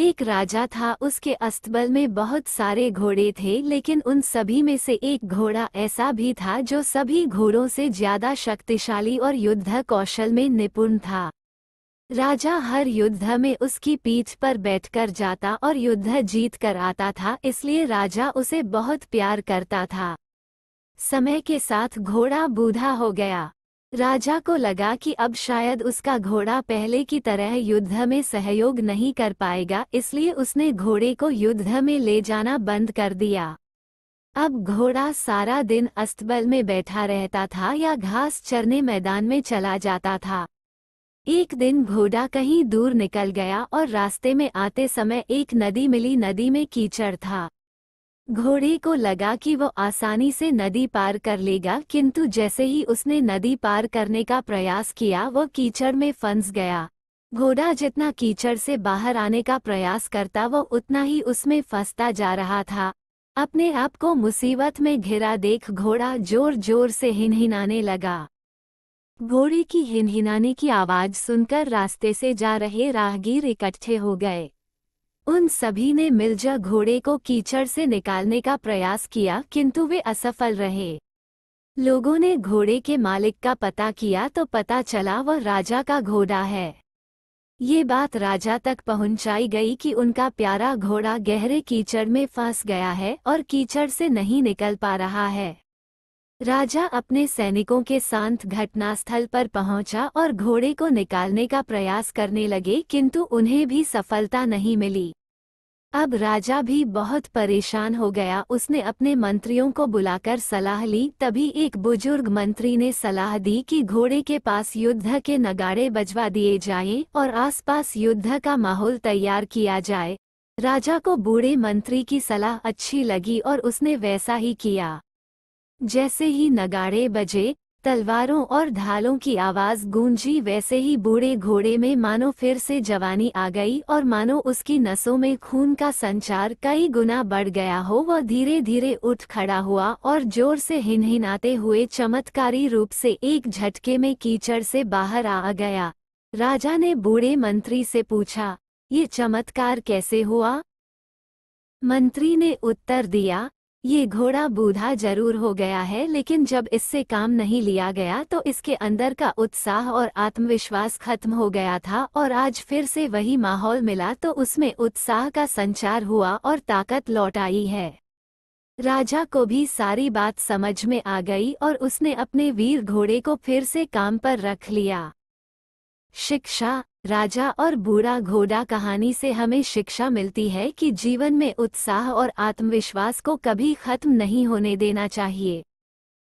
एक राजा था उसके अस्तबल में बहुत सारे घोड़े थे लेकिन उन सभी में से एक घोड़ा ऐसा भी था जो सभी घोड़ों से ज्यादा शक्तिशाली और युद्ध कौशल में निपुण था राजा हर युद्ध में उसकी पीठ पर बैठकर जाता और युद्ध जीत कर आता था इसलिए राजा उसे बहुत प्यार करता था समय के साथ घोड़ा बूढ़ा हो गया राजा को लगा कि अब शायद उसका घोड़ा पहले की तरह युद्ध में सहयोग नहीं कर पाएगा इसलिए उसने घोड़े को युद्ध में ले जाना बंद कर दिया अब घोड़ा सारा दिन अस्तबल में बैठा रहता था या घास चरने मैदान में चला जाता था एक दिन घोड़ा कहीं दूर निकल गया और रास्ते में आते समय एक नदी मिली नदी में कीचड़ था घोड़े को लगा कि वो आसानी से नदी पार कर लेगा किंतु जैसे ही उसने नदी पार करने का प्रयास किया वो कीचड़ में फंस गया घोड़ा जितना कीचड़ से बाहर आने का प्रयास करता वो उतना ही उसमें फंसता जा रहा था अपने आप को मुसीबत में घिरा देख घोड़ा जोर जोर से हिनहिनाने लगा घोड़े की हिनहिनाने की आवाज़ सुनकर रास्ते से जा रहे राहगीर इकट्ठे हो गए उन सभी ने मिर्जा घोड़े को कीचड़ से निकालने का प्रयास किया किंतु वे असफल रहे लोगों ने घोड़े के मालिक का पता किया तो पता चला वह राजा का घोड़ा है ये बात राजा तक पहुंचाई गई कि उनका प्यारा घोड़ा गहरे कीचड़ में फंस गया है और कीचड़ से नहीं निकल पा रहा है राजा अपने सैनिकों के साथ घटनास्थल पर पहुंचा और घोड़े को निकालने का प्रयास करने लगे किंतु उन्हें भी सफलता नहीं मिली अब राजा भी बहुत परेशान हो गया उसने अपने मंत्रियों को बुलाकर सलाह ली तभी एक बुजुर्ग मंत्री ने सलाह दी कि घोड़े के पास युद्ध के नगाड़े बजवा दिए जाएं और आसपास युद्ध का माहौल तैयार किया जाए राजा को बूढ़े मंत्री की सलाह अच्छी लगी और उसने वैसा ही किया जैसे ही नगाड़े बजे तलवारों और ढालों की आवाज गूंजी वैसे ही बूढ़े घोड़े में मानो फिर से जवानी आ गई और मानो उसकी नसों में खून का संचार कई गुना बढ़ गया हो वह धीरे धीरे उठ खड़ा हुआ और जोर से हिनहिनाते हुए चमत्कारी रूप से एक झटके में कीचड़ से बाहर आ गया राजा ने बूढ़े मंत्री से पूछा ये चमत्कार कैसे हुआ मंत्री ने उत्तर दिया ये घोड़ा बूढ़ा जरूर हो गया है लेकिन जब इससे काम नहीं लिया गया तो इसके अंदर का उत्साह और आत्मविश्वास खत्म हो गया था और आज फिर से वही माहौल मिला तो उसमें उत्साह का संचार हुआ और ताकत लौट आई है राजा को भी सारी बात समझ में आ गई और उसने अपने वीर घोड़े को फिर से काम पर रख लिया शिक्षा राजा और बूढ़ा घोड़ा कहानी से हमें शिक्षा मिलती है कि जीवन में उत्साह और आत्मविश्वास को कभी खत्म नहीं होने देना चाहिए